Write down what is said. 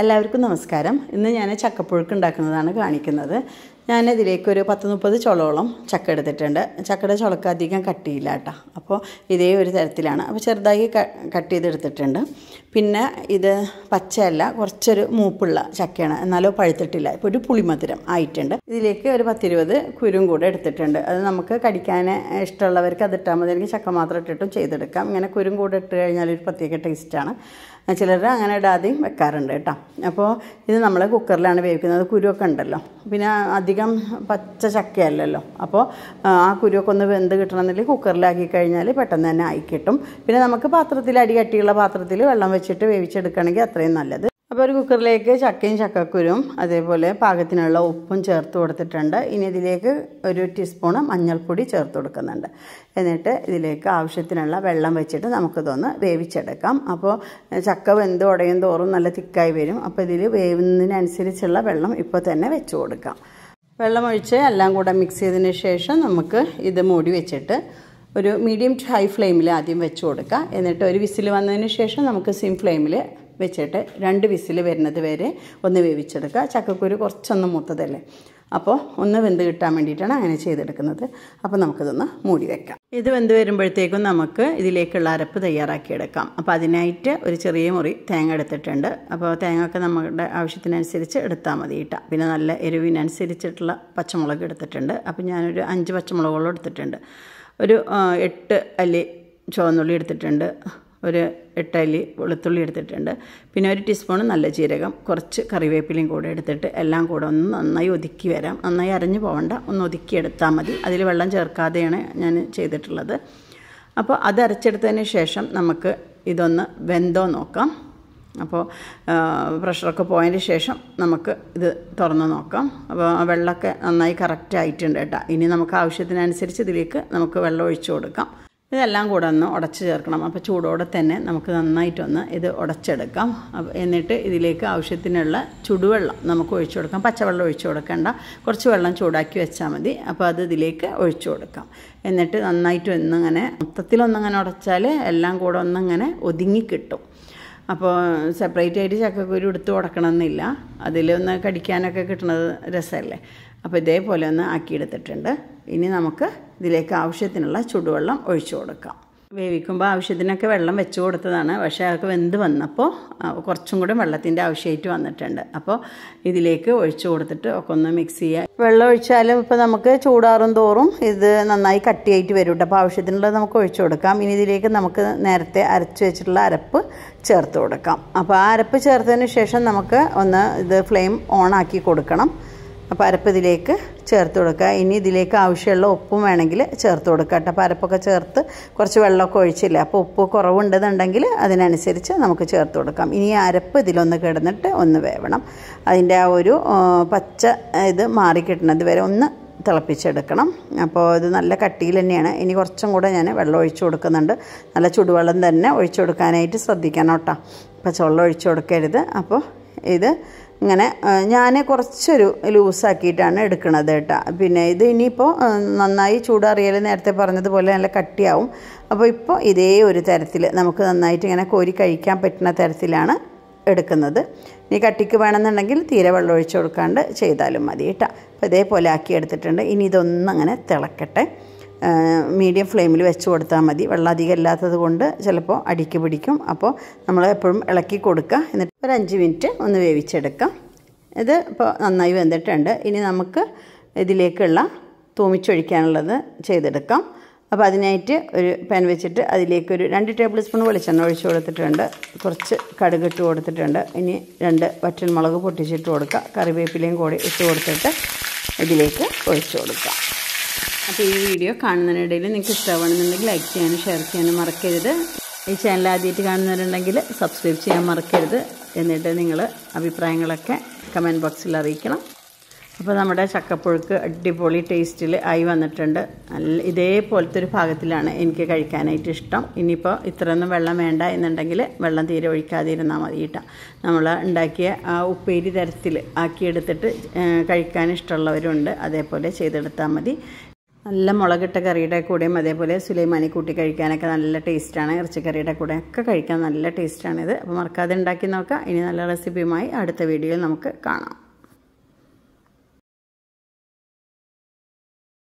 എല്ലാവർക്കും നമസ്കാരം ഇന്ന് ഞാൻ ചക്കപ്പുഴുക്ക് ഉണ്ടാക്കുന്നതാണ് കാണിക്കുന്നത് ഞാൻ ഇതിലേക്കൊരു പത്ത് മുപ്പത് ചുളോളം ചക്ക എടുത്തിട്ടുണ്ട് ചക്കയുടെ ചുളക്ക് അധികം കട്ടിയില്ല കേട്ടോ അപ്പോൾ ഇതേ ഒരു തരത്തിലാണ് അപ്പോൾ ചെറുതായി കട്ട് ചെയ്തെടുത്തിട്ടുണ്ട് പിന്നെ ഇത് പച്ചയല്ല കുറച്ചൊരു മൂപ്പുള്ള ചക്കയാണ് എന്നാലോ പഴുത്തിട്ടില്ല ഇപ്പോൾ ഒരു പുളിമധുരം ആയിട്ടുണ്ട് ഇതിലേക്ക് ഒരു പത്തിരുപത് കുരും കൂടെ എടുത്തിട്ടുണ്ട് അത് നമുക്ക് കടിക്കാൻ ഇഷ്ടമുള്ളവർക്ക് അത് ഇട്ടാൽ മതി എനിക്ക് ചക്ക മാത്രം ഇട്ടിട്ടും ചെയ്തെടുക്കാം ഇങ്ങനെ കുരും കൂടെ ഇട്ട് കഴിഞ്ഞാൽ ഒരു പ്രത്യേക ടേസ്റ്റാണ് ചിലർ അങ്ങനെ ഇടാതെയും വെക്കാറുണ്ട് കേട്ടോ അപ്പോൾ ഇത് നമ്മൾ കുക്കറിലാണ് വേവിക്കുന്നത് കുരുവൊക്കെ ഉണ്ടല്ലോ പിന്നെ അധികം പച്ച ചക്കയല്ലല്ലോ അപ്പോൾ ആ കുരുവൊക്കെ ഒന്ന് വെന്ത് കിട്ടണമെന്നില്ല കുക്കറിലാക്കി കഴിഞ്ഞാൽ പെട്ടെന്ന് തന്നെ ആയി കിട്ടും പിന്നെ നമുക്ക് പാത്രത്തിൽ അടി കട്ടിയുള്ള പാത്രത്തിൽ വെള്ളം വെച്ചിട്ട് വേവിച്ചെടുക്കണമെങ്കിൽ അത്രയും നല്ലത് അപ്പോൾ ഒരു കുക്കറിലേക്ക് ചക്കയും ചക്കക്കുരും അതേപോലെ പാകത്തിനുള്ള ഉപ്പും ചേർത്ത് കൊടുത്തിട്ടുണ്ട് ഇനി ഇതിലേക്ക് ഒരു ടീസ്പൂണ് മഞ്ഞൾപ്പൊടി ചേർത്ത് കൊടുക്കുന്നുണ്ട് എന്നിട്ട് ഇതിലേക്ക് ആവശ്യത്തിനുള്ള വെള്ളം വെച്ചിട്ട് നമുക്കിതൊന്ന് വേവിച്ചെടുക്കാം അപ്പോൾ ചക്ക വെന്ത് ഉടയും തോറും നല്ല തിക്കായി വരും അപ്പോൾ ഇതിൽ വേവുന്നതിനനുസരിച്ചുള്ള വെള്ളം ഇപ്പോൾ തന്നെ വെച്ച് കൊടുക്കാം വെള്ളമൊഴിച്ച് എല്ലാം കൂടെ മിക്സ് ചെയ്തതിന് ശേഷം നമുക്ക് ഇത് മൂടി വെച്ചിട്ട് ഒരു മീഡിയം ടു ഹൈ ഫ്ലെയിമിൽ ആദ്യം വെച്ച് കൊടുക്കാം എന്നിട്ട് ഒരു വിസിൽ വന്നതിന് ശേഷം നമുക്ക് സിം ഫ്ലെയിമിൽ വെച്ചിട്ട് രണ്ട് വിസിൽ വരുന്നത് വരെ ഒന്ന് വേവിച്ചെടുക്കുക ചക്കക്കുരു കുറച്ചൊന്ന് മൂത്തതല്ലേ അപ്പോൾ ഒന്ന് വെന്ത് കിട്ടാൻ വേണ്ടിയിട്ടാണ് അങ്ങനെ ചെയ്തെടുക്കുന്നത് അപ്പോൾ നമുക്കിതൊന്ന് മൂടി വെക്കാം ഇത് വെന്ത് വരുമ്പോഴത്തേക്കും നമുക്ക് ഇതിലേക്കുള്ള അരപ്പ് തയ്യാറാക്കിയെടുക്കാം അപ്പോൾ അതിനായിട്ട് ഒരു ചെറിയ മുറി തേങ്ങ എടുത്തിട്ടുണ്ട് അപ്പോൾ തേങ്ങ ഒക്കെ നമ്മുടെ ആവശ്യത്തിനനുസരിച്ച് എടുത്താൽ മതി കേട്ടോ പിന്നെ നല്ല എരിവിനനുസരിച്ചിട്ടുള്ള പച്ചമുളക് എടുത്തിട്ടുണ്ട് അപ്പോൾ ഞാനൊരു അഞ്ച് പച്ചമുളകുകളും എടുത്തിട്ടുണ്ട് ഒരു എട്ട് അല്ലി ചുവന്നുള്ളി എടുത്തിട്ടുണ്ട് ഒരു എട്ടല്ലി വെളുത്തുള്ളി എടുത്തിട്ടുണ്ട് പിന്നെ ഒരു ടീസ്പൂൺ നല്ല ജീരകം കുറച്ച് കറിവേപ്പിലയും കൂടെ എടുത്തിട്ട് എല്ലാം കൂടെ ഒന്ന് നന്നായി ഒതുക്കി വരാം നന്നായി അരഞ്ഞു പോകണ്ട ഒന്ന് ഒതുക്കി എടുത്താൽ മതി അതിൽ വെള്ളം ചേർക്കാതെയാണ് ഞാൻ ചെയ്തിട്ടുള്ളത് അപ്പോൾ അത് അരച്ചെടുത്തതിന് ശേഷം നമുക്ക് ഇതൊന്ന് വെന്തോ നോക്കാം അപ്പോൾ പ്രഷറൊക്കെ പോയതിന് ശേഷം നമുക്ക് ഇത് തുറന്ന് നോക്കാം അപ്പോൾ വെള്ളമൊക്കെ നന്നായി കറക്റ്റ് ആയിട്ടുണ്ട് കേട്ടോ ഇനി നമുക്ക് ആവശ്യത്തിനനുസരിച്ച് ഇതിലേക്ക് നമുക്ക് വെള്ളം ഒഴിച്ചു കൊടുക്കാം ഇതെല്ലാം കൂടെ ഒന്ന് ഉടച്ച് ചേർക്കണം അപ്പോൾ ചൂടോടെ തന്നെ നമുക്ക് നന്നായിട്ടൊന്ന് ഇത് ഉടച്ചെടുക്കാം എന്നിട്ട് ഇതിലേക്ക് ആവശ്യത്തിനുള്ള ചുടുവെള്ളം നമുക്ക് ഒഴിച്ചു കൊടുക്കാം പച്ചവെള്ളം ഒഴിച്ചു കൊടുക്കേണ്ട കുറച്ച് വെള്ളം ചൂടാക്കി വെച്ചാൽ മതി അപ്പോൾ അത് ഇതിലേക്ക് ഒഴിച്ചു കൊടുക്കാം എന്നിട്ട് നന്നായിട്ട് ഒന്നിങ്ങനെ മൊത്തത്തിലൊന്നിങ്ങനെ ഉടച്ചാൽ എല്ലാം കൂടെ ഒന്നിങ്ങനെ ഒതുങ്ങി കിട്ടും അപ്പോൾ സെപ്പറേറ്റ് ആയിട്ട് ചക്കക്കുരു എടുത്ത് എന്നില്ല അതിലൊന്ന് കടിക്കാനൊക്കെ കിട്ടുന്നത് രസമല്ലേ അപ്പോൾ ഇതേപോലെ ഒന്ന് ആക്കിയെടുത്തിട്ടുണ്ട് ഇനി നമുക്ക് ഇതിലേക്ക് ആവശ്യത്തിനുള്ള ചൂടുവെള്ളം ഒഴിച്ചു കൊടുക്കാം വേവിക്കുമ്പോൾ ആവശ്യത്തിനൊക്കെ വെള്ളം വെച്ച് കൊടുത്തതാണ് പക്ഷേ അതൊക്കെ വെന്ത് വന്നപ്പോൾ കുറച്ചും കൂടെ വെള്ളത്തിൻ്റെ ആവശ്യമായിട്ട് വന്നിട്ടുണ്ട് അപ്പോൾ ഇതിലേക്ക് ഒഴിച്ചു കൊടുത്തിട്ട് ഒക്കെ ഒന്ന് മിക്സ് ചെയ്യാം വെള്ളം ഒഴിച്ചാലും ഇപ്പോൾ നമുക്ക് ചൂടാറും തോറും ഇത് നന്നായി കട്ടിയായിട്ട് വരും കേട്ടോ അപ്പോൾ ആവശ്യത്തിനുള്ളത് നമുക്ക് ഒഴിച്ചു കൊടുക്കാം ഇനി ഇതിലേക്ക് നമുക്ക് നേരത്തെ അരച്ച് വെച്ചിട്ടുള്ള അരപ്പ് ചേർത്ത് കൊടുക്കാം അപ്പോൾ ആ അരപ്പ് ചേർത്തതിന് ശേഷം നമുക്ക് ഒന്ന് ഇത് ഫ്ലെയിം ഓണാക്കി കൊടുക്കണം അപ്പോൾ അരപ്പ് ഇതിലേക്ക് ചേർത്ത് കൊടുക്കുക ഇനി ഇതിലേക്ക് ആവശ്യമുള്ള ഉപ്പും വേണമെങ്കിൽ ചേർത്ത് കൊടുക്കുക കേട്ടോ അപ്പോൾ അരപ്പൊക്കെ ചേർത്ത് കുറച്ച് വെള്ളമൊക്കെ ഒഴിച്ചില്ല അപ്പോൾ ഉപ്പ് കുറവുണ്ടെന്നുണ്ടെങ്കിൽ അതിനനുസരിച്ച് നമുക്ക് ചേർത്ത് കൊടുക്കാം ഇനി അരപ്പ് ഇതിലൊന്ന് കിടന്നിട്ട് ഒന്ന് വേവണം അതിൻ്റെ ആ ഒരു പച്ച ഇത് മാറിക്കിട്ടണത് വരെ ഒന്ന് തിളപ്പിച്ചെടുക്കണം അപ്പോൾ ഇത് നല്ല കട്ടിയിൽ തന്നെയാണ് ഇനി കുറച്ചും കൂടെ ഞാൻ വെള്ളം ഒഴിച്ചു കൊടുക്കുന്നുണ്ട് നല്ല ചുടുവെള്ളം തന്നെ ഒഴിച്ചു കൊടുക്കാനായിട്ട് ശ്രദ്ധിക്കണം കേട്ടോ പച്ചവെള്ളം ഒഴിച്ചു കൊടുക്കരുത് അപ്പോൾ ഇത് ഇങ്ങനെ ഞാൻ കുറച്ചൊരു ലൂസാക്കിയിട്ടാണ് എടുക്കുന്നത് കേട്ടോ പിന്നെ ഇത് ഇനിയിപ്പോൾ നന്നായി ചൂടാറിയാൽ നേരത്തെ പറഞ്ഞതുപോലെ നല്ല കട്ടിയാവും അപ്പോൾ ഇപ്പോൾ ഇതേ ഒരു തരത്തിൽ നമുക്ക് നന്നായിട്ട് ഇങ്ങനെ കോരി കഴിക്കാൻ പറ്റുന്ന തരത്തിലാണ് എടുക്കുന്നത് ഇനി കട്ടിക്ക് വേണമെന്നുണ്ടെങ്കിൽ തീരെ വെള്ളം ഒഴിച്ചു കൊടുക്കാണ്ട് ചെയ്താലും മതി കേട്ടോ അപ്പോൾ ഇതേപോലെ ആക്കി എടുത്തിട്ടുണ്ട് ഇനി ഇതൊന്നങ്ങനെ തിളക്കട്ടെ മീഡിയം ഫ്ലെയിമിൽ വെച്ച് കൊടുത്താൽ മതി വെള്ളം അധികം ഇല്ലാത്തത് കൊണ്ട് ചിലപ്പോൾ അടിക്ക് പിടിക്കും അപ്പോൾ നമ്മൾ എപ്പോഴും ഇളക്കി കൊടുക്കുക എന്നിട്ട് ഒരു അഞ്ച് മിനിറ്റ് ഒന്ന് വേവിച്ചെടുക്കാം ഇത് ഇപ്പോൾ നന്നായി വെന്തിട്ടുണ്ട് ഇനി നമുക്ക് ഇതിലേക്കുള്ള തൂമിച്ചൊഴിക്കാനുള്ളത് ചെയ്തെടുക്കാം അപ്പോൾ അതിനായിട്ട് ഒരു പാൻ വെച്ചിട്ട് അതിലേക്ക് ഒരു രണ്ട് ടേബിൾ സ്പൂൺ വെളിച്ചെണ്ണ ഒഴിച്ച് കൊടുത്തിട്ടുണ്ട് കുറച്ച് കടുക് ഇട്ട് കൊടുത്തിട്ടുണ്ട് ഇനി രണ്ട് വറ്റൽമുളക് പൊട്ടിച്ചിട്ട് കൊടുക്കുക കറിവേപ്പിലയും കൂടി ഇട്ട് കൊടുത്തിട്ട് ഇതിലേക്ക് ഒഴിച്ചു കൊടുക്കുക അപ്പോൾ ഈ വീഡിയോ കാണുന്നതിനിടയിൽ നിങ്ങൾക്ക് ഇഷ്ടമാണെന്നുണ്ടെങ്കിൽ ലൈക്ക് ചെയ്യാനും ഷെയർ ചെയ്യാനും മറക്കരുത് ഈ ചാനൽ ആദ്യമായിട്ട് കാണുന്നവരുണ്ടെങ്കിൽ സബ്സ്ക്രൈബ് ചെയ്യാൻ മറക്കരുത് എന്നിട്ട് നിങ്ങൾ അഭിപ്രായങ്ങളൊക്കെ കമൻറ്റ് ബോക്സിൽ അറിയിക്കണം അപ്പോൾ നമ്മുടെ ചക്കപ്പുഴുക്ക് അടിപൊളി ടേസ്റ്റിൽ ആയി വന്നിട്ടുണ്ട് നല്ല ഇതേപോലത്തെ ഒരു ഭാഗത്തിലാണ് എനിക്ക് കഴിക്കാനായിട്ട് ഇഷ്ടം ഇനിയിപ്പോൾ ഇത്രയൊന്നും വെള്ളം വേണ്ട എന്നുണ്ടെങ്കിൽ വെള്ളം തീരെ ഒഴിക്കാതെ മതി കേട്ടോ നമ്മൾ ഉണ്ടാക്കിയ ആ ഉപ്പേരി തരത്തിൽ ആക്കിയെടുത്തിട്ട് കഴിക്കാൻ ഇഷ്ടമുള്ളവരുണ്ട് അതേപോലെ ചെയ്തെടുത്താൽ മതി നല്ല മുളകിട്ട കറിയുടെ കൂടെയും അതേപോലെ സുലൈമാനി കൂട്ടി കഴിക്കാനൊക്കെ നല്ല ടേസ്റ്റാണ് ഇറച്ചിക്കറിയുടെ കൂടെ ഒക്കെ കഴിക്കാൻ നല്ല ടേസ്റ്റാണിത് അപ്പോൾ മറക്കാതെ ഉണ്ടാക്കി നോക്കാം ഇനി നല്ല റെസിപ്പിയുമായി അടുത്ത വീഡിയോയിൽ നമുക്ക് കാണാം